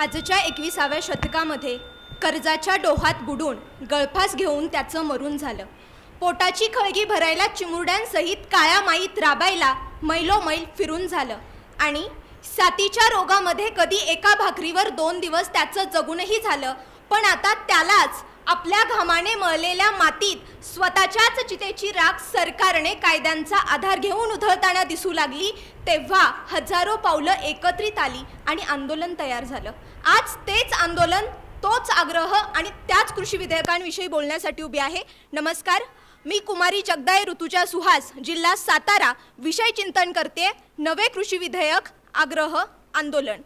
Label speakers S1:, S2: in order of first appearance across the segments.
S1: आजच्या एकविसाव्या शतकामध्ये कर्जाच्या डोहात बुडून गळफास घेऊन त्याचं मरून झालं पोटाची खळगी भरायला चिमुरड्यांसहित काळ्या माईत राबायला मैलोमैल फिरून झालं आणि सातीच्या रोगामध्ये कधी एका भाकरीवर दोन दिवस त्याचं जगूनही झालं पण आता त्यालाच आपल्या घामाने मळलेल्या मातीत स्वतःच्याच चितेची राख सरकारने कायद्यांचा आधार घेऊन उधळताना दिसू लागली तेव्हा हजारो पावलं एकत्रित आली आणि आंदोलन तयार झालं आज तेच आंदोलन तोच आग्रह आणि त्याच कृषी विधेयकांविषयी बोलण्यासाठी उभी आहे नमस्कार मी कुमारी जगदाय ऋतुजा सुहास जिल्हा सातारा विषय चिंतन करते नवे कृषी विधेयक आग्रह आंदोलन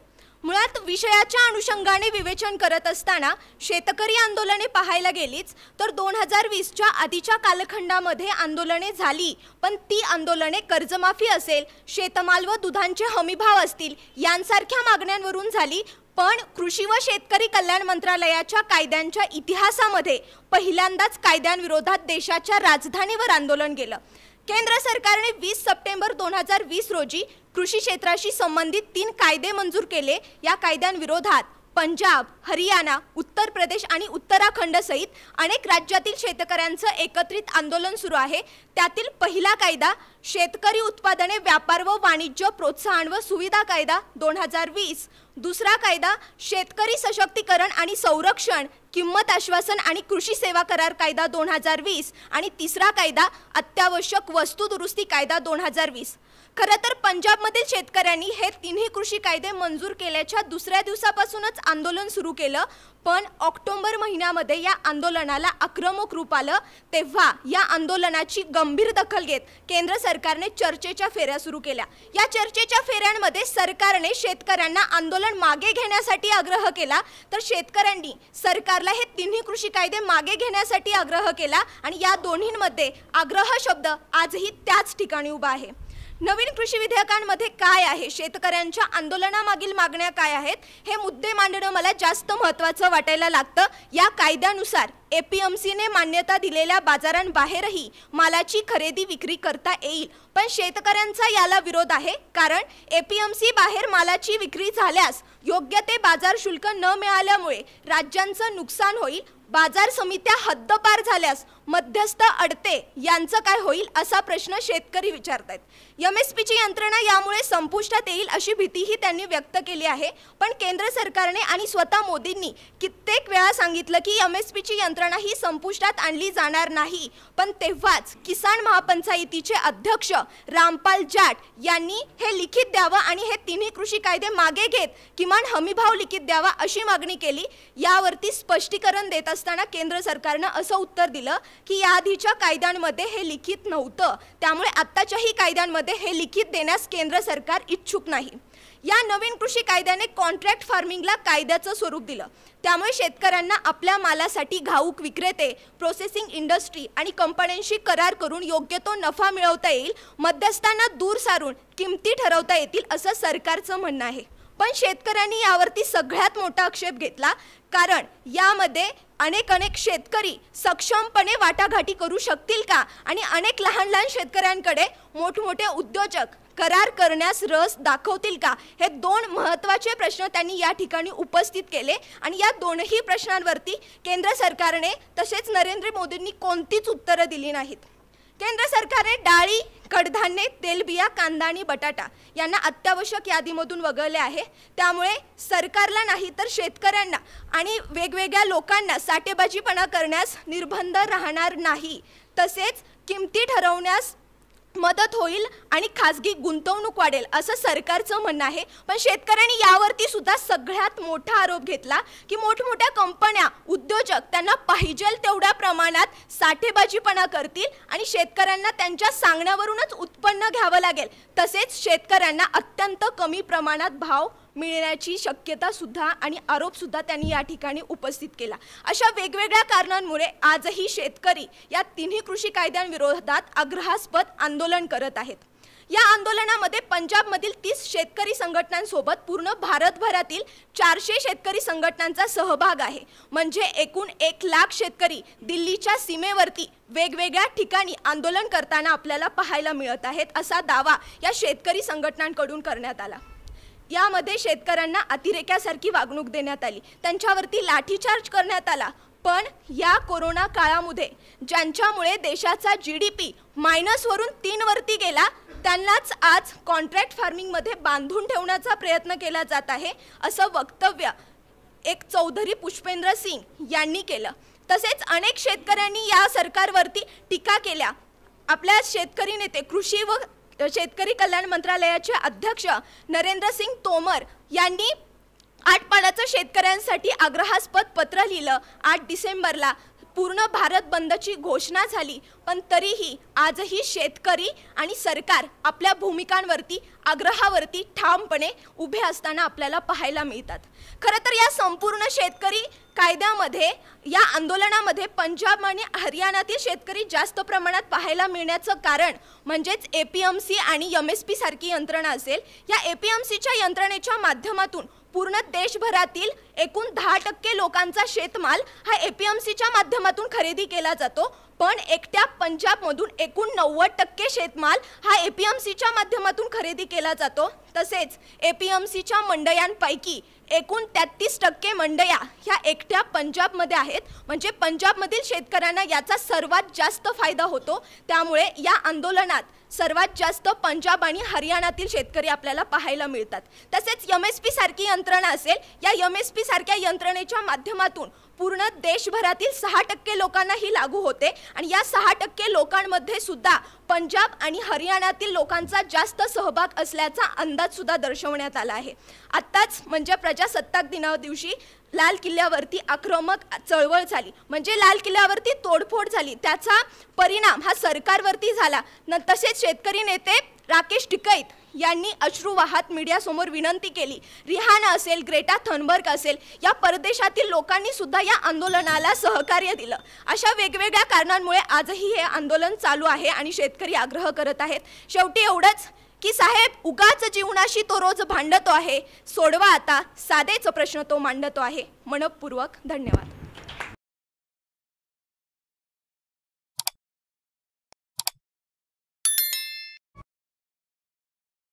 S1: मुळात विषयाच्या अनुषंगाने विवेचन करत असताना शेतकरी आंदोलने पाहायला गेलीच तर दोन हजार वीसच्या आधीच्या कालखंडामध्ये आंदोलने झाली पण ती आंदोलने कर्जमाफी असेल शेतमाल व दुधांचे हमीभाव असतील यांसारख्या मागण्यांवरून झाली पण कृषी व शेतकरी कल्याण मंत्रालयाच्या कायद्यांच्या इतिहासामध्ये पहिल्यांदाच कायद्यांविरोधात देशाच्या राजधानीवर आंदोलन केलं केंद्र सरकारने 20 सप्टेंबर 2020 रोजी कृषी क्षेत्राशी संबंधित तीन कायदे मंजूर केले या कायद्यांविरोधात पंजाब हरियाणा उत्तर प्रदेश आणि उत्तराखंड सहित अनेक राज्यातील शेतकऱ्यांचं एकत्रित आंदोलन सुरू आहे त्यातील पहिला कायदा शेतकरी उत्पादने व्यापार व वाणिज्य प्रोत्साहन व सुविधा कायदा दोन हजार वीस दुसरा कायदा शेतकरी सशक्तीकरण आणि संरक्षण किंमत आश्वासन आणि कृषी सेवा करार कायदा दोन हजार वीस आणि तिसरा कायदा अत्यावश्यक वस्तू दुरुस्ती कायदा दोन हजार वीस खरं तर पंजाबमधील शेतकऱ्यांनी हे तिन्ही कृषी कायदे मंजूर केल्याच्या दुसऱ्या दिवसापासूनच आंदोलन सुरू केलं पण ऑक्टोबर महिन्यामध्ये या आंदोलनाला आक्रमक रूप आलं तेव्हा या आंदोलनाची गंभीर दखल घेत केंद्र सरकारने चर्चेच्या फेऱ्या सुरू केल्या या चर्चेच्या फेऱ्यांमध्ये सरकारने शेतकऱ्यांना आंदोलन मागे घेण्यासाठी आग्रह केला तर शेतकऱ्यांनी सरकारला हे तिन्ही कृषी कायदे मागे घेण्यासाठी आग्रह केला आणि या दोन्हींमध्ये आग्रह शब्द आजही त्याच ठिकाणी उभा आहे नवीन कृषी विधेयकांमध्ये काय आहे शेतकऱ्यांच्या आंदोलनामागील मागण्या काय आहेत हे मुद्दे मांडणं मला जास्त महत्त्वाचं वाटायला लागतं या कायद्यानुसार सीने मान्यता दिलेल्या बाजारांबाहेरही मालाची खरेदी विक्री करता येईल पण शेतकऱ्यांचा याला विरोध आहे कारण एपीएमसी बाहेर मालाची विक्री झाल्यास योग्य ते बाजार शुल्क न मिळाल्यामुळे राज्यांचं नुकसान होईल बाजार समित्या हद्दपार झाल्यास मध्यस्थ अडते यांचं काय होईल असा प्रश्न शेतकरी विचारत आहेत एम एस पीची यंत्रणा यामुळे संपुष्टात येईल अशी भीतीही त्यांनी व्यक्त केली आहे पण केंद्र सरकारने आणि स्वतः मोदींनी कित्येक वेळा सांगितलं की एम एस पीची यंत्रणा ही संपुष्टात आणली जाणार नाही पण तेव्हाच किसान महापंचायतीचे अध्यक्ष रामपाल जाट यांनी हे लिखित द्यावं आणि हे तिन्ही कृषी कायदे मागे घेत किमान हमीभाव लिखित द्यावा अशी मागणी केली यावरती स्पष्टीकरण देत असतात असताना केंद्र सरकारनं असं उत्तर दिलं की याआधीच्या कायद्यांमध्ये हे लिखित नव्हतं त्यामुळे आत्ताच्याही कायद्यांमध्ये हे लिखित देण्यास केंद्र सरकार इच्छुक नाही या नवीन कृषी कायद्याने कॉन्ट्रॅक्ट फार्मिंगला कायद्याचं स्वरूप दिलं त्यामुळे शेतकऱ्यांना आपल्या मालासाठी घाऊक विक्रेते प्रोसेसिंग इंडस्ट्री आणि कंपन्यांशी करार करून योग्य तो नफा मिळवता येईल मध्यस्थांना दूर सारून किमती ठरवता येतील असं सरकारचं म्हणणं आहे पण शेतकऱ्यांनी यावरती सगळ्यात मोठा आक्षेप घेतला कारण यामध्ये अनेक अनेक शेतकरी सक्षमपणे वाटाघाटी करू शकतील का आणि अनेक लहान लहान शेतकऱ्यांकडे मोठमोठे उद्योजक करार करण्यास रस दाखवतील का हे दोन महत्त्वाचे प्रश्न त्यांनी या ठिकाणी उपस्थित केले आणि या दोनही प्रश्नांवरती केंद्र सरकारने तसेच नरेंद्र मोदींनी कोणतीच उत्तरं दिली नाहीत केंद्र सरकारने डाळी कडधान्ये तेलबिया कांदा आणि बटाटा यांना अत्यावश्यक यादीमधून वगळले आहे त्यामुळे सरकारला नाही तर शेतकऱ्यांना आणि वेगवेगळ्या लोकांना साठेबाजीपणा करण्यास निर्बंध राहणार नाही तसेच किमती ठरवण्यास मदत होईल आणि खासगी गुंतवणूक वाढेल असं सरकारचं म्हणणं आहे पण शेतकऱ्यांनी यावरती सुद्धा सगळ्यात मोठा आरोप घेतला की मोठमोठ्या कंपन्या उद्योजक त्यांना पाहिजेल तेवढ्या प्रमाणात साठेबाजीपणा करतील आणि शेतकऱ्यांना त्यांच्या सांगण्यावरूनच उत्पन्न घ्यावं लागेल तसेच शेतकऱ्यांना अत्यंत कमी प्रमाणात भाव मिळण्याची सुद्धा आणि आरोप सुद्धा त्यांनी या ठिकाणी उपस्थित केला अशा वेगवेगळ्या कारणांमुळे आजही शेतकरी या तिन्ही कृषी कायद्यांविरोधात आग्रहास्पद आंदोलन करत आहेत या आंदोलनामध्ये पंजाबमधील तीस शेतकरी संघटनांसोबत पूर्ण भारतभरातील चारशे शेतकरी संघटनांचा सहभाग आहे म्हणजे एकूण एक लाख शेतकरी दिल्लीच्या सीमेवरती वेगवेगळ्या ठिकाणी आंदोलन करताना आपल्याला पाहायला मिळत आहेत असा दावा या शेतकरी संघटनांकडून करण्यात आला यामध्ये शेतकऱ्यांना अतिरेक्यासारखी वागणूक देण्यात आली त्यांच्यावरती लाठीचार्ज करण्यात आला पण या कोरोना काळामध्ये ज्यांच्यामुळे देशाचा जी डी पी मायनसवरून तीनवरती गेला त्यांनाच आज कॉन्ट्रॅक्ट फार्मिंगमध्ये बांधून ठेवण्याचा प्रयत्न केला जात आहे असं वक्तव्य एक चौधरी पुष्पेंद्र सिंग यांनी केलं तसेच अनेक शेतकऱ्यांनी या सरकारवरती टीका केल्या आपल्या शेतकरी नेते कृषी व शेतकरी कल्याण मंत्रालयाचे अध्यक्ष नरेंद्र सिंग तोमर यांनी आठ शेतकऱ्यांसाठी आग्रहास्पद पत्र लिहिलं आठ डिसेंबरला पूर्ण भारत बंदची घोषणा झाली पण तरीही आजही शेतकरी आणि सरकार आपल्या भूमिकांवरती आग्रहावरती ठामपणे उभे असताना आपल्याला पाहायला मिळतात खरं तर या संपूर्ण शेतकरी कायद्यामध्ये या आंदोलनामध्ये पंजाब आणि हरियाणातील शेतकरी जास्त प्रमाणात पाहायला मिळण्याचं कारण म्हणजेच ए पी एम सी आणि एम एस पी सारखी यंत्रणा असेल या ए पी एम सीच्या यंत्रणेच्या माध्यमातून पूर्ण देशभरातील एकूण दहा टक्के लोकांचा शेतमाल हा एपीएमसीच्या माध्यमातून खरेदी केला जातो पण एकट्या पंजाबमधून एकूण नव्वद टक्के शेतमाल हा एपीएमसीच्या माध्यमातून खरेदी केला जातो तसेच सीच्या मंडयांपैकी एकूण तेहतीस टक्के मंडया ह्या एकट्या पंजाबमध्ये आहेत म्हणजे पंजाबमधील शेतकऱ्यांना याचा सर्वात जास्त फायदा होतो त्यामुळे या आंदोलनात सर्वात जास्त पंजाब आणि हरियाणातील शेतकरी आपल्याला पाहायला मिळतात तसेच यम एस पी सारखी यंत्रणा असेल या यम एस पी सारख्या यंत्रणेच्या माध्यमातून पूर्ण देशभरातील सहा टक्के लोकांना ही लागू होते आणि या सहा टक्के लोकांमध्ये सुद्धा पंजाब आणि हरियाणातील लोकांचा जास्त सहभाग असल्याचा अंदाज सुद्धा दर्शवण्यात आला आहे आत्ताच म्हणजे प्रजासत्ताक दिना दिवशी लाल किल्ल्यावरती आक्रमक चळवळ झाली म्हणजे लाल किल्ल्यावरती तोडफोड झाली त्याचा परिणाम हा सरकारवरती झाला न तसेच शेतकरी नेते राकेश टिकैत यांनी अश्रू वाहत मीडियासमोर विनंती केली रिहाना असेल ग्रेटा थनबर्ग असेल या परदेशातील लोकांनी सुद्धा या आंदोलनाला सहकार्य दिलं अशा वेगवेगळ्या कारणांमुळे आजही हे आंदोलन चालू आहे आणि शेतकरी आग्रह करत आहेत शेवटी एवढंच की साहेब उगाच जीवनाशी तो रोज भांडतो आहे सोडवा आता साधेच प्रश्न तो मांडतो आहे मनपूर्वक धन्यवाद